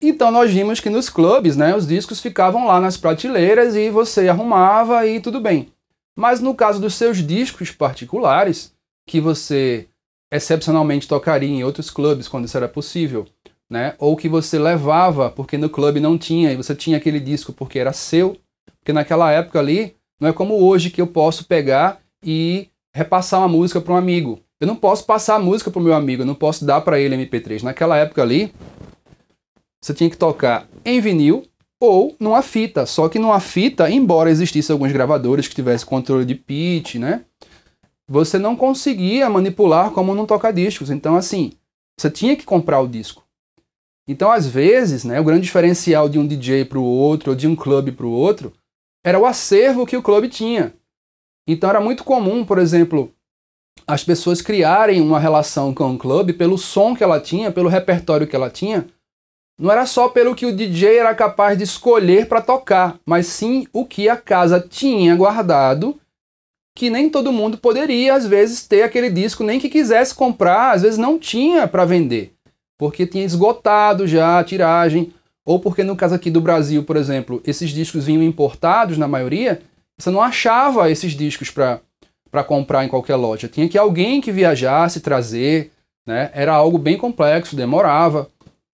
Então nós vimos que nos clubes, né, os discos ficavam lá nas prateleiras e você arrumava e tudo bem. Mas no caso dos seus discos particulares, que você excepcionalmente tocaria em outros clubes quando isso era possível, né? Ou que você levava porque no clube não tinha e você tinha aquele disco porque era seu, porque naquela época ali não é como hoje que eu posso pegar e repassar uma música para um amigo. Eu não posso passar a música para o meu amigo, eu não posso dar para ele MP3. Naquela época ali, você tinha que tocar em vinil ou numa fita. Só que numa fita, embora existissem alguns gravadores que tivessem controle de pitch, né? Você não conseguia manipular como num toca-discos. Então, assim, você tinha que comprar o disco. Então, às vezes, né, o grande diferencial de um DJ para o outro, ou de um clube para o outro, era o acervo que o clube tinha. Então, era muito comum, por exemplo, as pessoas criarem uma relação com o clube pelo som que ela tinha, pelo repertório que ela tinha, não era só pelo que o DJ era capaz de escolher para tocar, mas sim o que a casa tinha guardado, que nem todo mundo poderia, às vezes, ter aquele disco, nem que quisesse comprar, às vezes não tinha para vender, porque tinha esgotado já a tiragem, ou porque no caso aqui do Brasil, por exemplo, esses discos vinham importados na maioria, você não achava esses discos para comprar em qualquer loja. Tinha que alguém que viajasse trazer, né? Era algo bem complexo, demorava.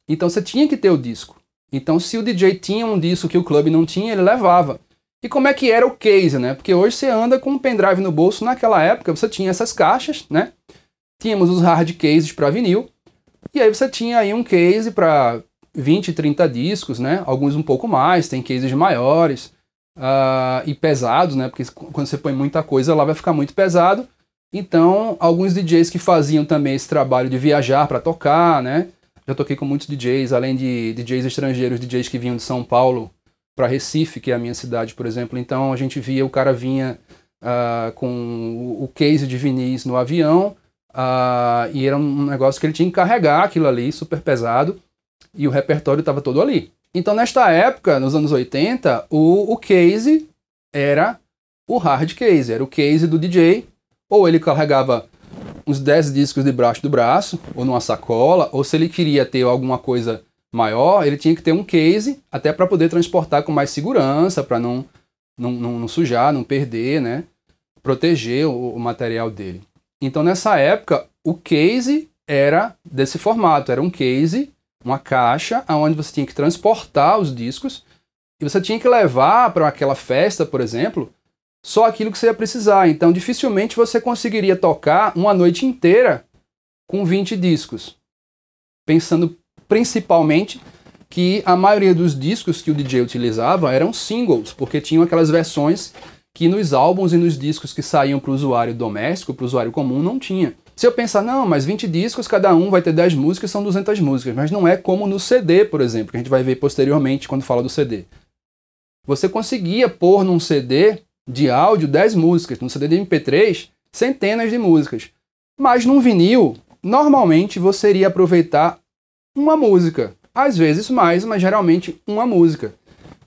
Então você tinha que ter o disco. Então se o DJ tinha um disco que o clube não tinha, ele levava. E como é que era o case, né? Porque hoje você anda com um pendrive no bolso, naquela época você tinha essas caixas, né? Tínhamos os hard cases para vinil, e aí você tinha aí um case para 20, 30 discos, né? Alguns um pouco mais, tem cases maiores uh, e pesados, né? Porque quando você põe muita coisa lá vai ficar muito pesado. Então, alguns DJs que faziam também esse trabalho de viajar para tocar, né? Já toquei com muitos DJs, além de DJs estrangeiros, DJs que vinham de São Paulo para Recife, que é a minha cidade, por exemplo. Então a gente via o cara vinha uh, com o case de vinis no avião uh, e era um negócio que ele tinha que carregar aquilo ali, super pesado, e o repertório estava todo ali. Então nesta época, nos anos 80, o, o case era o hard case, era o case do DJ. Ou ele carregava uns 10 discos debaixo do braço, ou numa sacola, ou se ele queria ter alguma coisa maior, ele tinha que ter um case até para poder transportar com mais segurança, para não, não, não, não, sujar, não perder, né? Proteger o, o material dele. Então, nessa época, o case era desse formato, era um case, uma caixa, onde você tinha que transportar os discos e você tinha que levar para aquela festa, por exemplo, só aquilo que você ia precisar. Então, dificilmente você conseguiria tocar uma noite inteira com 20 discos. Pensando principalmente que a maioria dos discos que o DJ utilizava eram singles, porque tinham aquelas versões que nos álbuns e nos discos que saíam para o usuário doméstico, para o usuário comum, não tinha. Se eu pensar, não, mas 20 discos, cada um vai ter 10 músicas, são 200 músicas, mas não é como no CD, por exemplo, que a gente vai ver posteriormente quando fala do CD. Você conseguia pôr num CD de áudio 10 músicas, no CD de MP3 centenas de músicas. Mas num vinil, normalmente você iria aproveitar uma música, às vezes mais, mas geralmente uma música.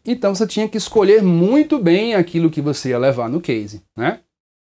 Então você tinha que escolher muito bem aquilo que você ia levar no case, né?